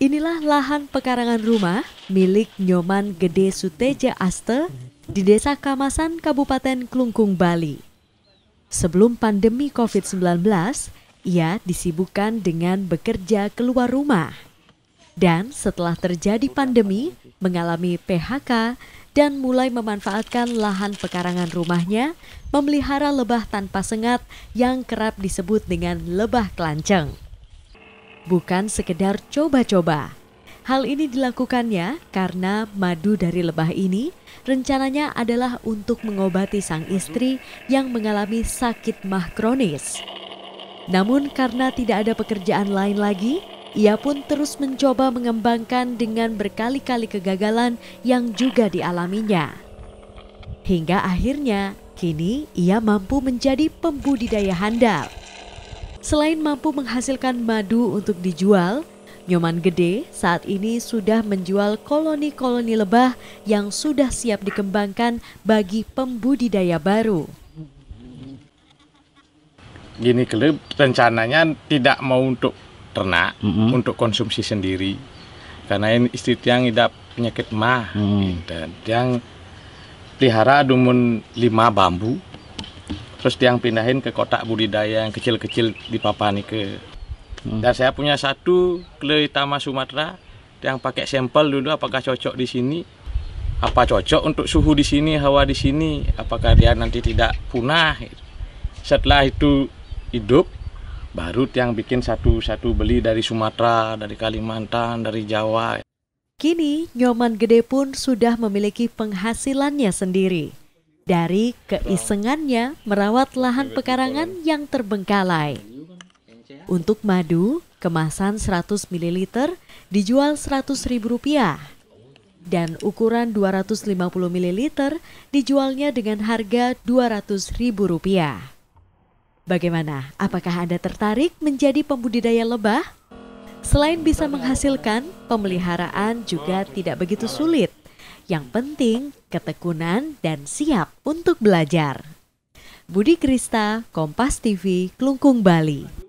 Inilah lahan pekarangan rumah milik Nyoman Gede Suteja Aste di Desa Kamasan, Kabupaten Klungkung, Bali. Sebelum pandemi COVID-19, ia disibukkan dengan bekerja keluar rumah. Dan setelah terjadi pandemi, mengalami PHK dan mulai memanfaatkan lahan pekarangan rumahnya memelihara lebah tanpa sengat yang kerap disebut dengan lebah kelanceng bukan sekedar coba-coba. Hal ini dilakukannya karena madu dari lebah ini rencananya adalah untuk mengobati sang istri yang mengalami sakit mah kronis. Namun karena tidak ada pekerjaan lain lagi, ia pun terus mencoba mengembangkan dengan berkali-kali kegagalan yang juga dialaminya. Hingga akhirnya, kini ia mampu menjadi pembudidaya handal. Selain mampu menghasilkan madu untuk dijual, Nyoman Gede saat ini sudah menjual koloni-koloni lebah yang sudah siap dikembangkan bagi pembudidaya baru. Gini klub rencananya tidak mau untuk ternak, mm -hmm. untuk konsumsi sendiri. Karena ini istri tiang tidak penyakit mah, mm. dan gitu. tiang pelihara dumun lima bambu terus dia yang pindahin ke kotak budidaya yang kecil-kecil di Papanike hmm. dan saya punya satu kelai tama Sumatera yang pakai sampel dulu apakah cocok di sini apa cocok untuk suhu di sini hawa di sini apakah dia nanti tidak punah setelah itu hidup baru yang bikin satu-satu beli dari Sumatera, dari Kalimantan, dari Jawa. Kini Nyoman Gede pun sudah memiliki penghasilannya sendiri dari keisengannya merawat lahan pekarangan yang terbengkalai. Ya. Untuk madu, kemasan 100 ml dijual Rp100.000 dan ukuran 250 ml dijualnya dengan harga Rp200.000. Bagaimana? Apakah Anda tertarik menjadi pembudidaya lebah? Selain bisa menghasilkan, pemeliharaan juga tidak begitu sulit. Yang penting ketekunan dan siap untuk belajar. Budi Krista, Kompas TV, Klungkung Bali.